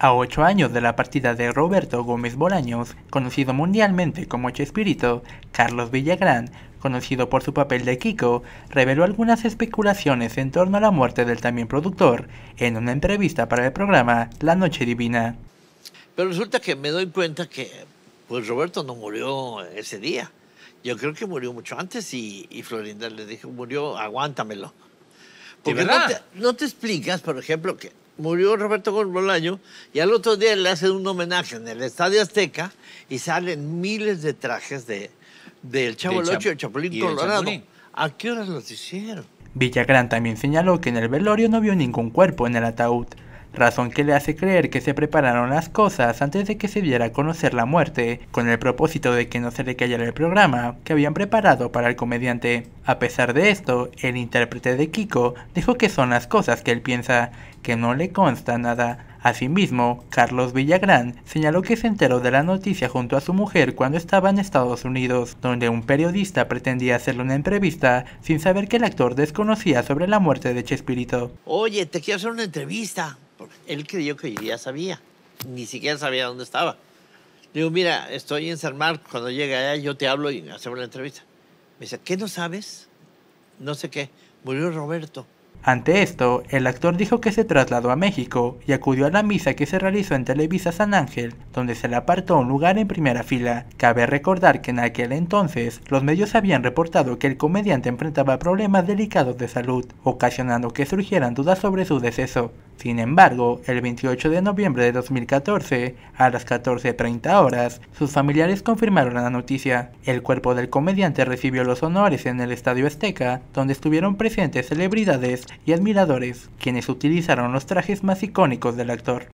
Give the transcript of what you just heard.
A ocho años de la partida de Roberto Gómez Bolaños, conocido mundialmente como Chespirito, Carlos Villagrán, conocido por su papel de Kiko, reveló algunas especulaciones en torno a la muerte del también productor en una entrevista para el programa La Noche Divina. Pero resulta que me doy cuenta que pues Roberto no murió ese día. Yo creo que murió mucho antes y, y Florinda le dijo, murió, aguántamelo no te, explicas, por ejemplo, que murió Roberto Gorbolaño y al otro día le hacen un homenaje en el Estadio Azteca y salen miles de trajes de, del Chavo y el Chapulín Colorado. ¿A qué horas los hicieron? Villagrán también señaló que en el velorio no vio ningún cuerpo en el ataúd, razón que le hace creer que se prepararon las cosas antes de que se diera a conocer la muerte, con el propósito de que no se le cayera el programa que habían preparado para el comediante. A pesar de esto, el intérprete de Kiko dijo que son las cosas que él piensa, que no le consta nada. Asimismo, Carlos Villagrán señaló que se enteró de la noticia junto a su mujer cuando estaba en Estados Unidos, donde un periodista pretendía hacerle una entrevista sin saber que el actor desconocía sobre la muerte de Chespirito. Oye, te quiero hacer una entrevista. Él creyó que ya sabía. Ni siquiera sabía dónde estaba. Le digo, mira, estoy en San Marcos. Cuando llegue allá, yo te hablo y hacemos la entrevista. Me dice, ¿qué no sabes? No sé qué. Murió Roberto. Ante esto, el actor dijo que se trasladó a México y acudió a la misa que se realizó en Televisa San Ángel, donde se le apartó un lugar en primera fila. Cabe recordar que en aquel entonces los medios habían reportado que el comediante enfrentaba problemas delicados de salud, ocasionando que surgieran dudas sobre su deceso. Sin embargo, el 28 de noviembre de 2014, a las 14.30 horas, sus familiares confirmaron la noticia. El cuerpo del comediante recibió los honores en el Estadio Azteca, donde estuvieron presentes celebridades y admiradores, quienes utilizaron los trajes más icónicos del actor.